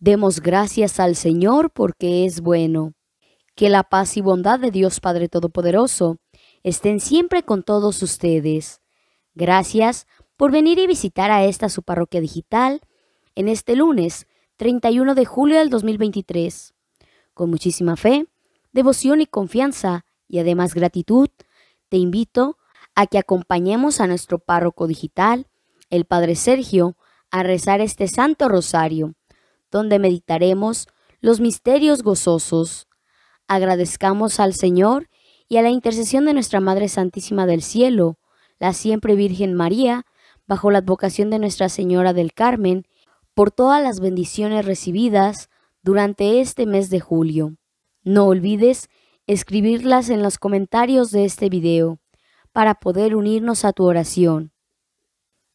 Demos gracias al Señor porque es bueno. Que la paz y bondad de Dios Padre Todopoderoso estén siempre con todos ustedes. Gracias por venir y visitar a esta su parroquia digital en este lunes 31 de julio del 2023. Con muchísima fe, devoción y confianza y además gratitud, te invito a que acompañemos a nuestro párroco digital, el Padre Sergio, a rezar este Santo Rosario donde meditaremos los misterios gozosos. Agradezcamos al Señor y a la intercesión de nuestra Madre Santísima del Cielo, la siempre Virgen María, bajo la advocación de Nuestra Señora del Carmen, por todas las bendiciones recibidas durante este mes de julio. No olvides escribirlas en los comentarios de este video para poder unirnos a tu oración.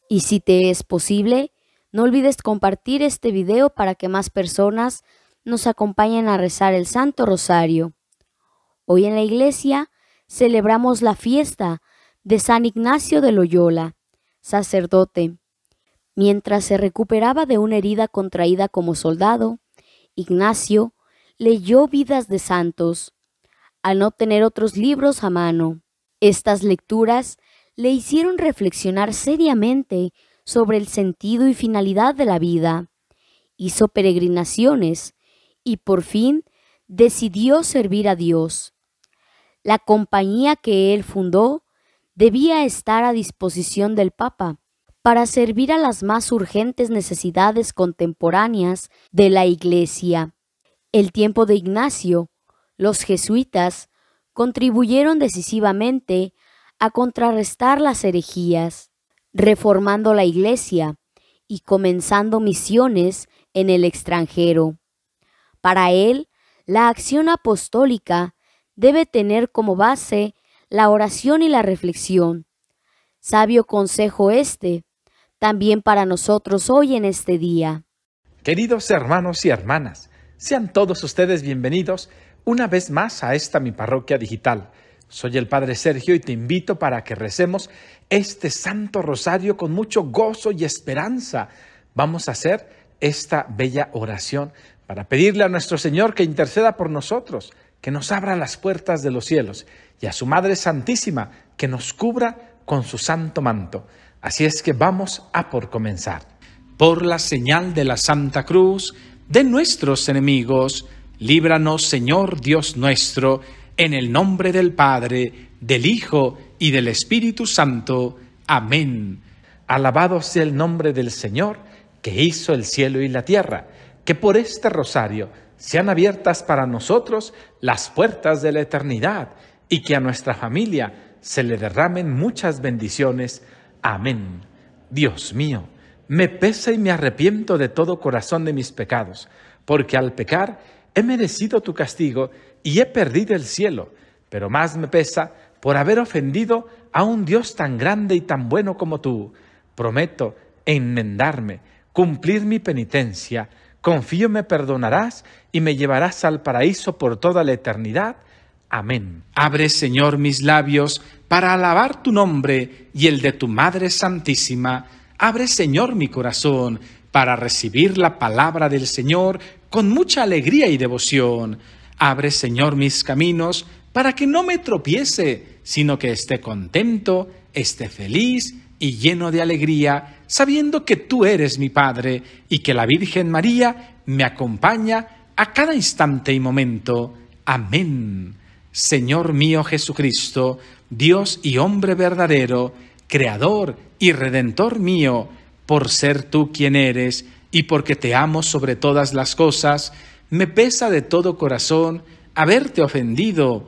Y si te es posible, no olvides compartir este video para que más personas nos acompañen a rezar el Santo Rosario. Hoy en la iglesia celebramos la fiesta de San Ignacio de Loyola, sacerdote. Mientras se recuperaba de una herida contraída como soldado, Ignacio leyó vidas de santos, al no tener otros libros a mano. Estas lecturas le hicieron reflexionar seriamente sobre el sentido y finalidad de la vida, hizo peregrinaciones y por fin decidió servir a Dios. La compañía que él fundó debía estar a disposición del Papa para servir a las más urgentes necesidades contemporáneas de la Iglesia. El tiempo de Ignacio, los jesuitas contribuyeron decisivamente a contrarrestar las herejías reformando la iglesia y comenzando misiones en el extranjero. Para él, la acción apostólica debe tener como base la oración y la reflexión. Sabio consejo este, también para nosotros hoy en este día. Queridos hermanos y hermanas, sean todos ustedes bienvenidos una vez más a esta mi parroquia digital. Soy el Padre Sergio y te invito para que recemos este Santo Rosario con mucho gozo y esperanza. Vamos a hacer esta bella oración para pedirle a nuestro Señor que interceda por nosotros, que nos abra las puertas de los cielos y a su Madre Santísima que nos cubra con su santo manto. Así es que vamos a por comenzar. Por la señal de la Santa Cruz de nuestros enemigos, líbranos Señor Dios nuestro, en el nombre del Padre, del Hijo y del Espíritu Santo. Amén. Alabado sea el nombre del Señor, que hizo el cielo y la tierra, que por este rosario sean abiertas para nosotros las puertas de la eternidad y que a nuestra familia se le derramen muchas bendiciones. Amén. Dios mío, me pesa y me arrepiento de todo corazón de mis pecados, porque al pecar he merecido tu castigo y he perdido el cielo, pero más me pesa por haber ofendido a un Dios tan grande y tan bueno como tú. Prometo enmendarme, cumplir mi penitencia. Confío me perdonarás y me llevarás al paraíso por toda la eternidad. Amén. Abre, Señor, mis labios para alabar tu nombre y el de tu Madre Santísima. Abre, Señor, mi corazón para recibir la palabra del Señor con mucha alegría y devoción. Abre, Señor, mis caminos para que no me tropiece, sino que esté contento, esté feliz y lleno de alegría, sabiendo que tú eres mi Padre y que la Virgen María me acompaña a cada instante y momento. Amén. Señor mío Jesucristo, Dios y hombre verdadero, Creador y Redentor mío, por ser tú quien eres y porque te amo sobre todas las cosas, me pesa de todo corazón haberte ofendido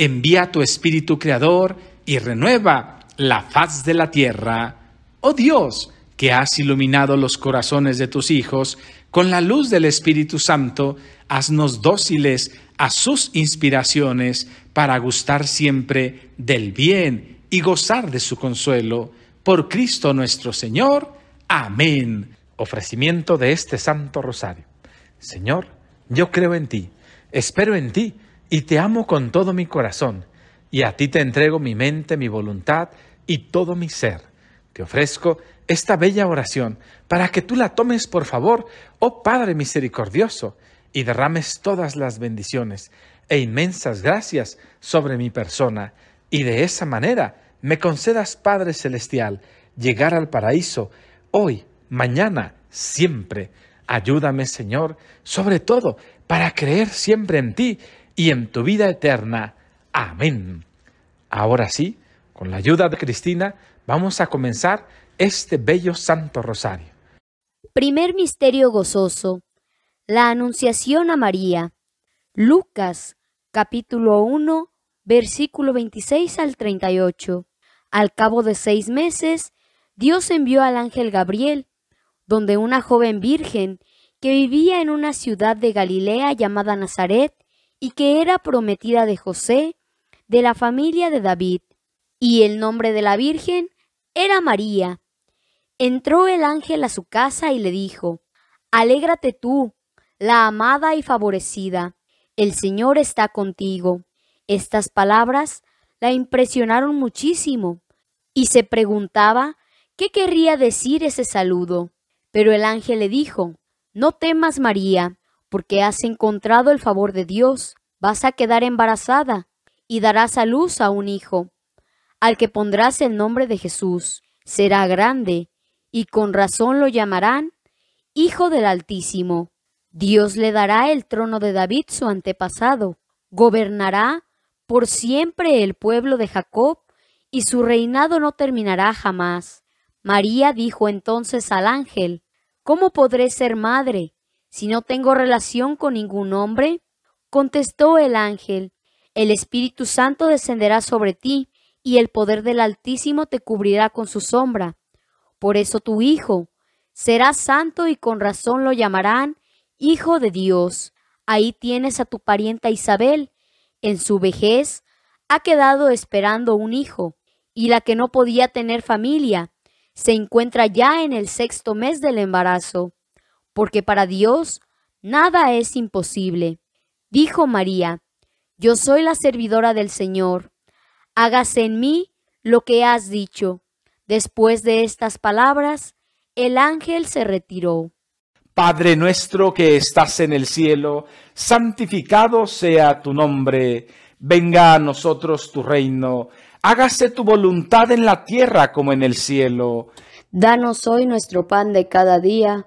envía tu espíritu creador y renueva la faz de la tierra. Oh Dios, que has iluminado los corazones de tus hijos, con la luz del Espíritu Santo, haznos dóciles a sus inspiraciones para gustar siempre del bien y gozar de su consuelo. Por Cristo nuestro Señor. Amén. Ofrecimiento de este Santo Rosario. Señor, yo creo en ti, espero en ti y te amo con todo mi corazón, y a ti te entrego mi mente, mi voluntad y todo mi ser. Te ofrezco esta bella oración para que tú la tomes por favor, oh Padre misericordioso, y derrames todas las bendiciones e inmensas gracias sobre mi persona, y de esa manera me concedas, Padre Celestial, llegar al paraíso hoy, mañana, siempre. Ayúdame, Señor, sobre todo para creer siempre en ti y en tu vida eterna. Amén. Ahora sí, con la ayuda de Cristina, vamos a comenzar este bello Santo Rosario. Primer Misterio Gozoso. La Anunciación a María. Lucas, capítulo 1, versículo 26 al 38. Al cabo de seis meses, Dios envió al ángel Gabriel, donde una joven virgen que vivía en una ciudad de Galilea llamada Nazaret, y que era prometida de José, de la familia de David, y el nombre de la Virgen era María. Entró el ángel a su casa y le dijo, Alégrate tú, la amada y favorecida, el Señor está contigo. Estas palabras la impresionaron muchísimo y se preguntaba qué querría decir ese saludo. Pero el ángel le dijo, No temas, María, porque has encontrado el favor de Dios, vas a quedar embarazada y darás a luz a un hijo, al que pondrás el nombre de Jesús. Será grande, y con razón lo llamarán Hijo del Altísimo. Dios le dará el trono de David su antepasado, gobernará por siempre el pueblo de Jacob, y su reinado no terminará jamás. María dijo entonces al ángel, ¿Cómo podré ser madre? si no tengo relación con ningún hombre? Contestó el ángel, el Espíritu Santo descenderá sobre ti, y el poder del Altísimo te cubrirá con su sombra. Por eso tu Hijo será santo y con razón lo llamarán Hijo de Dios. Ahí tienes a tu parienta Isabel. En su vejez ha quedado esperando un hijo, y la que no podía tener familia se encuentra ya en el sexto mes del embarazo porque para Dios nada es imposible. Dijo María, Yo soy la servidora del Señor, hágase en mí lo que has dicho. Después de estas palabras, el ángel se retiró. Padre nuestro que estás en el cielo, santificado sea tu nombre, venga a nosotros tu reino, hágase tu voluntad en la tierra como en el cielo. Danos hoy nuestro pan de cada día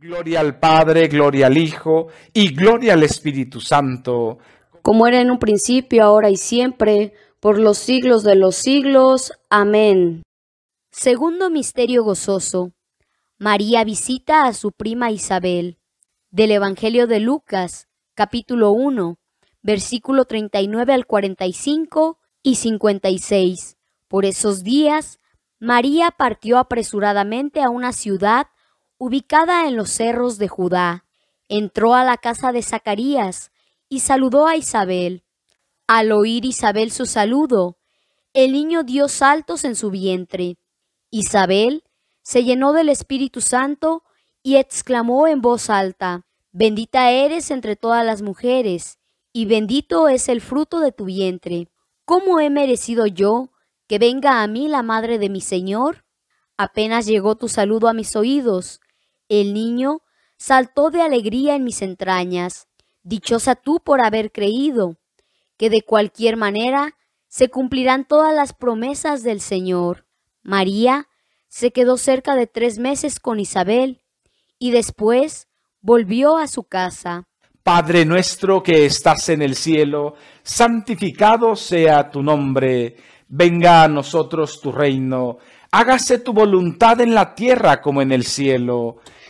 Gloria al Padre, gloria al Hijo y gloria al Espíritu Santo. Como era en un principio, ahora y siempre, por los siglos de los siglos. Amén. Segundo Misterio Gozoso. María visita a su prima Isabel. Del Evangelio de Lucas, capítulo 1, versículo 39 al 45 y 56. Por esos días, María partió apresuradamente a una ciudad ubicada en los cerros de Judá, entró a la casa de Zacarías y saludó a Isabel. Al oír Isabel su saludo, el niño dio saltos en su vientre. Isabel se llenó del Espíritu Santo y exclamó en voz alta, Bendita eres entre todas las mujeres, y bendito es el fruto de tu vientre. ¿Cómo he merecido yo que venga a mí la madre de mi Señor? Apenas llegó tu saludo a mis oídos, el niño saltó de alegría en mis entrañas. Dichosa tú por haber creído, que de cualquier manera se cumplirán todas las promesas del Señor. María se quedó cerca de tres meses con Isabel y después volvió a su casa. Padre nuestro que estás en el cielo, santificado sea tu nombre, venga a nosotros tu reino, hágase tu voluntad en la tierra como en el cielo.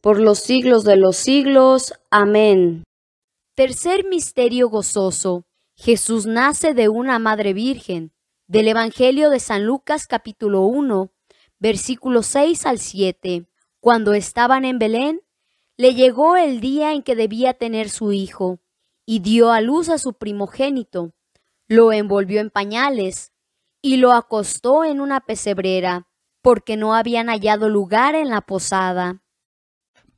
por los siglos de los siglos. Amén. Tercer misterio gozoso. Jesús nace de una madre virgen. Del Evangelio de San Lucas capítulo 1, versículos 6 al 7. Cuando estaban en Belén, le llegó el día en que debía tener su hijo, y dio a luz a su primogénito. Lo envolvió en pañales, y lo acostó en una pesebrera, porque no habían hallado lugar en la posada.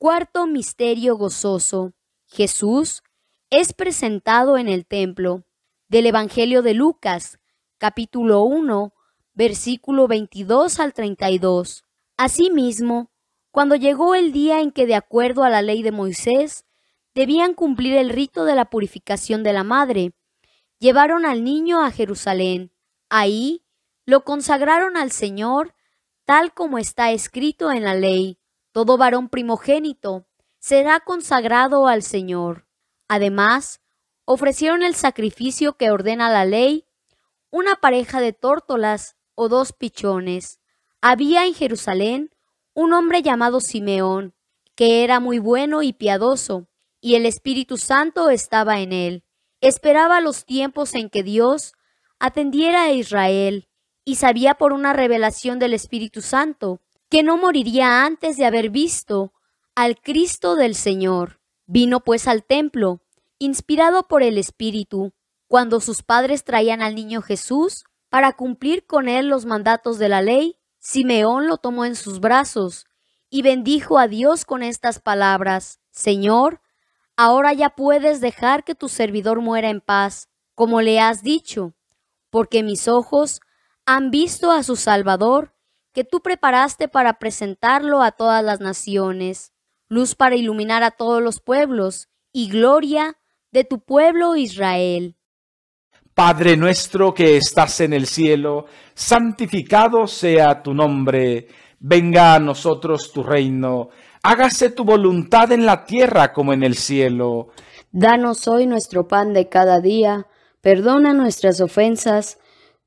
Cuarto misterio gozoso. Jesús es presentado en el templo. Del Evangelio de Lucas, capítulo 1, versículo 22 al 32. Asimismo, cuando llegó el día en que de acuerdo a la ley de Moisés debían cumplir el rito de la purificación de la madre, llevaron al niño a Jerusalén. Ahí lo consagraron al Señor, tal como está escrito en la ley todo varón primogénito será consagrado al Señor. Además, ofrecieron el sacrificio que ordena la ley, una pareja de tórtolas o dos pichones. Había en Jerusalén un hombre llamado Simeón, que era muy bueno y piadoso, y el Espíritu Santo estaba en él. Esperaba los tiempos en que Dios atendiera a Israel, y sabía por una revelación del Espíritu Santo que no moriría antes de haber visto al Cristo del Señor. Vino pues al templo, inspirado por el Espíritu, cuando sus padres traían al niño Jesús para cumplir con él los mandatos de la ley, Simeón lo tomó en sus brazos y bendijo a Dios con estas palabras, Señor, ahora ya puedes dejar que tu servidor muera en paz, como le has dicho, porque mis ojos han visto a su Salvador, que tú preparaste para presentarlo a todas las naciones, luz para iluminar a todos los pueblos y gloria de tu pueblo Israel. Padre nuestro que estás en el cielo, santificado sea tu nombre, venga a nosotros tu reino, hágase tu voluntad en la tierra como en el cielo. Danos hoy nuestro pan de cada día, perdona nuestras ofensas,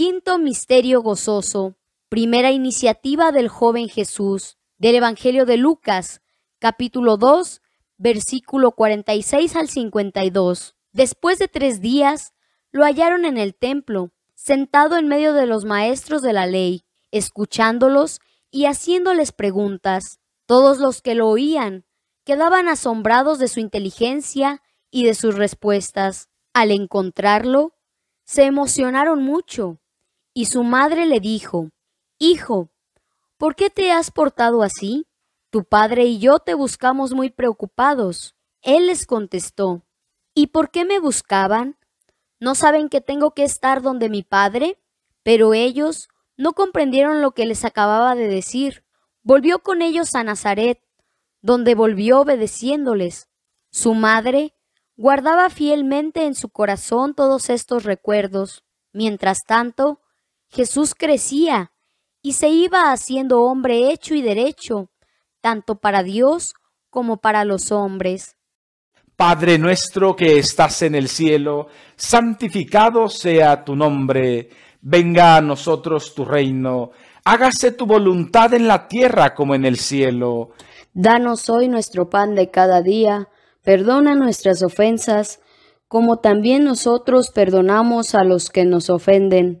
Quinto misterio gozoso, primera iniciativa del joven Jesús, del Evangelio de Lucas, capítulo 2, versículo 46 al 52. Después de tres días, lo hallaron en el templo, sentado en medio de los maestros de la ley, escuchándolos y haciéndoles preguntas. Todos los que lo oían quedaban asombrados de su inteligencia y de sus respuestas. Al encontrarlo, se emocionaron mucho. Y su madre le dijo, Hijo, ¿por qué te has portado así? Tu padre y yo te buscamos muy preocupados. Él les contestó, ¿y por qué me buscaban? ¿No saben que tengo que estar donde mi padre? Pero ellos no comprendieron lo que les acababa de decir. Volvió con ellos a Nazaret, donde volvió obedeciéndoles. Su madre guardaba fielmente en su corazón todos estos recuerdos. Mientras tanto, Jesús crecía y se iba haciendo hombre hecho y derecho, tanto para Dios como para los hombres. Padre nuestro que estás en el cielo, santificado sea tu nombre, venga a nosotros tu reino, hágase tu voluntad en la tierra como en el cielo. Danos hoy nuestro pan de cada día, perdona nuestras ofensas, como también nosotros perdonamos a los que nos ofenden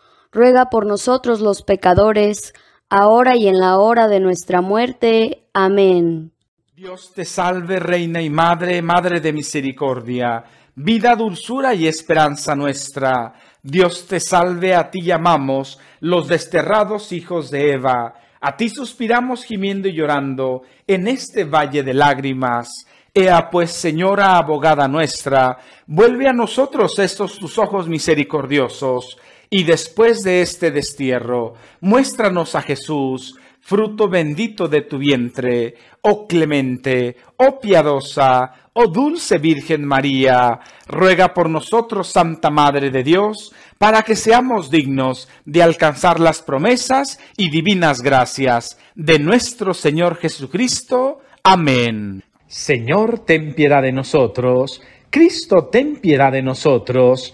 ruega por nosotros los pecadores, ahora y en la hora de nuestra muerte. Amén. Dios te salve, Reina y Madre, Madre de Misericordia, vida, dulzura y esperanza nuestra. Dios te salve, a ti llamamos los desterrados hijos de Eva, a ti suspiramos gimiendo y llorando en este valle de lágrimas. Ea pues, Señora abogada nuestra, vuelve a nosotros estos tus ojos misericordiosos y después de este destierro, muéstranos a Jesús, fruto bendito de tu vientre, oh clemente, oh piadosa, oh dulce Virgen María, ruega por nosotros, Santa Madre de Dios, para que seamos dignos de alcanzar las promesas y divinas gracias de nuestro Señor Jesucristo. Amén. Señor, ten piedad de nosotros. Cristo, ten piedad de nosotros.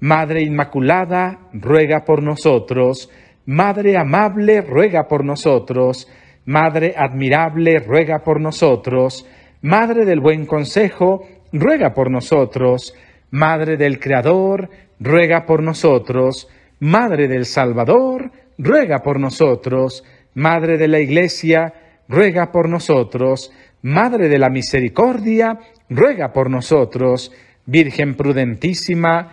Madre Inmaculada, ruega por nosotros. Madre amable, ruega por nosotros. Madre admirable, ruega por nosotros. Madre del buen consejo, ruega por nosotros. Madre del Creador, ruega por nosotros. Madre del Salvador, ruega por nosotros. Madre de la Iglesia, ruega por nosotros. Madre de la Misericordia, ruega por nosotros. Virgen prudentísima,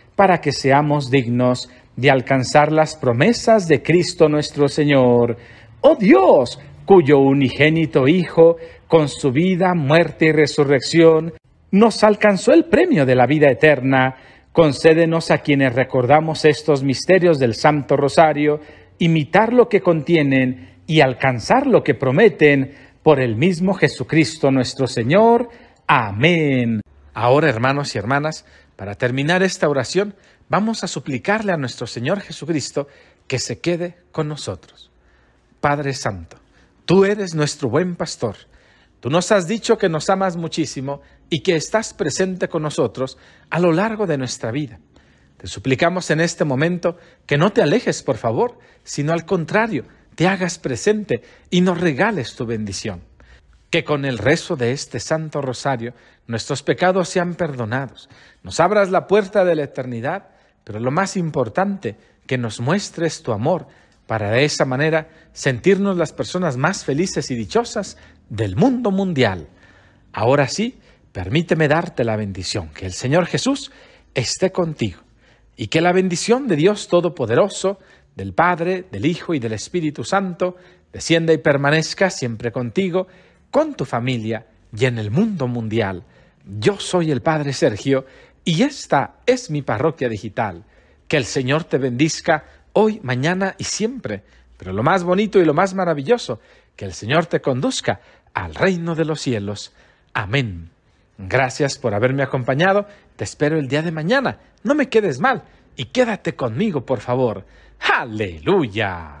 para que seamos dignos de alcanzar las promesas de Cristo nuestro Señor. Oh Dios, cuyo unigénito Hijo, con su vida, muerte y resurrección, nos alcanzó el premio de la vida eterna. Concédenos a quienes recordamos estos misterios del Santo Rosario, imitar lo que contienen y alcanzar lo que prometen por el mismo Jesucristo nuestro Señor. Amén. Ahora, hermanos y hermanas, para terminar esta oración, vamos a suplicarle a nuestro Señor Jesucristo que se quede con nosotros. Padre Santo, tú eres nuestro buen pastor. Tú nos has dicho que nos amas muchísimo y que estás presente con nosotros a lo largo de nuestra vida. Te suplicamos en este momento que no te alejes, por favor, sino al contrario, te hagas presente y nos regales tu bendición. Que con el rezo de este Santo Rosario nuestros pecados sean perdonados, nos abras la puerta de la eternidad, pero lo más importante, que nos muestres tu amor para de esa manera sentirnos las personas más felices y dichosas del mundo mundial. Ahora sí, permíteme darte la bendición, que el Señor Jesús esté contigo y que la bendición de Dios Todopoderoso, del Padre, del Hijo y del Espíritu Santo, descienda y permanezca siempre contigo, con tu familia y en el mundo mundial yo soy el Padre Sergio y esta es mi parroquia digital. Que el Señor te bendiga hoy, mañana y siempre. Pero lo más bonito y lo más maravilloso, que el Señor te conduzca al reino de los cielos. Amén. Gracias por haberme acompañado. Te espero el día de mañana. No me quedes mal y quédate conmigo, por favor. Aleluya.